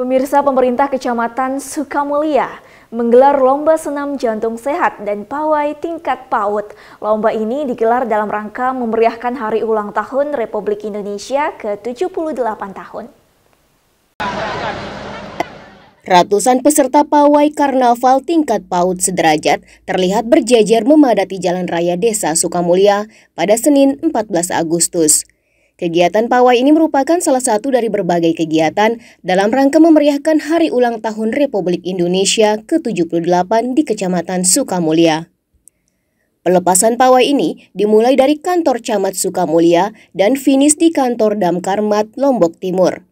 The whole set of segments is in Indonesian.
Pemirsa pemerintah Kecamatan Sukamulia menggelar lomba senam jantung sehat dan pawai tingkat PAUD. Lomba ini digelar dalam rangka memeriahkan hari ulang tahun Republik Indonesia ke-78 tahun. Ratusan peserta pawai karnaval tingkat PAUD sederajat terlihat berjejer memadati jalan raya desa Sukamulia pada Senin 14 Agustus. Kegiatan pawai ini merupakan salah satu dari berbagai kegiatan dalam rangka memeriahkan Hari Ulang Tahun Republik Indonesia ke-78 di Kecamatan Sukamulia. Pelepasan pawai ini dimulai dari kantor Camat Sukamulia dan finish di kantor Damkarmat Lombok Timur.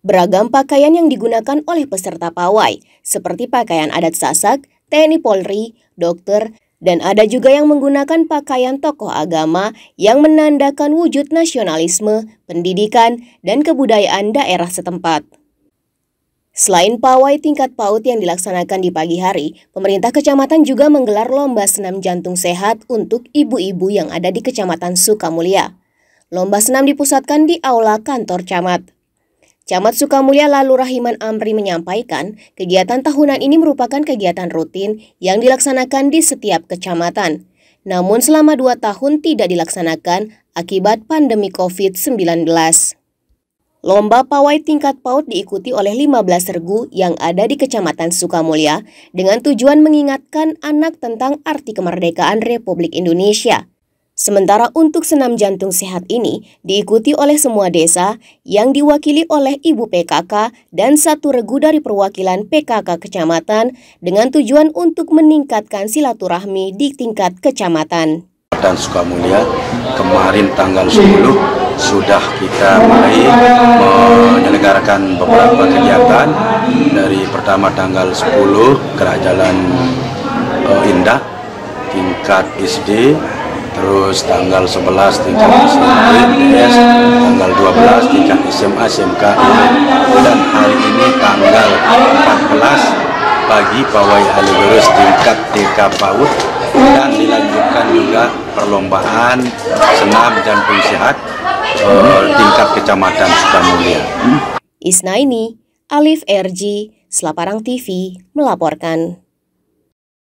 Beragam pakaian yang digunakan oleh peserta pawai, seperti pakaian adat Sasak, TNI Polri, dokter, dan ada juga yang menggunakan pakaian tokoh agama yang menandakan wujud nasionalisme, pendidikan, dan kebudayaan daerah setempat. Selain pawai tingkat PAUD yang dilaksanakan di pagi hari, pemerintah kecamatan juga menggelar lomba senam jantung sehat untuk ibu-ibu yang ada di Kecamatan Sukamulia. Lomba senam dipusatkan di aula kantor camat. Camat Sukamulya lalu Rahiman Amri menyampaikan, kegiatan tahunan ini merupakan kegiatan rutin yang dilaksanakan di setiap kecamatan. Namun selama dua tahun tidak dilaksanakan akibat pandemi COVID-19. Lomba pawai tingkat PAUD diikuti oleh 15 regu yang ada di Kecamatan Sukamulya dengan tujuan mengingatkan anak tentang arti kemerdekaan Republik Indonesia – Sementara untuk senam jantung sehat ini diikuti oleh semua desa yang diwakili oleh Ibu PKK dan satu regu dari perwakilan PKK kecamatan dengan tujuan untuk meningkatkan silaturahmi di tingkat kecamatan. Dan Sukamulia kemarin tanggal 10 sudah kita mulai menyelenggarakan beberapa kegiatan dari pertama tanggal 10 kerajalan eh, Indah tingkat SD terus tanggal 11 tingkat ITS, tanggal 12 tingkat SMA SMK dan hari ini tanggal 14 pagi pawai Aliberus tingkat TK PAUD dan dilanjutkan juga perlombaan senam jantung sehat uh, eh, tingkat kecamatan Isna ini, Alif RG, Selaparang TV melaporkan.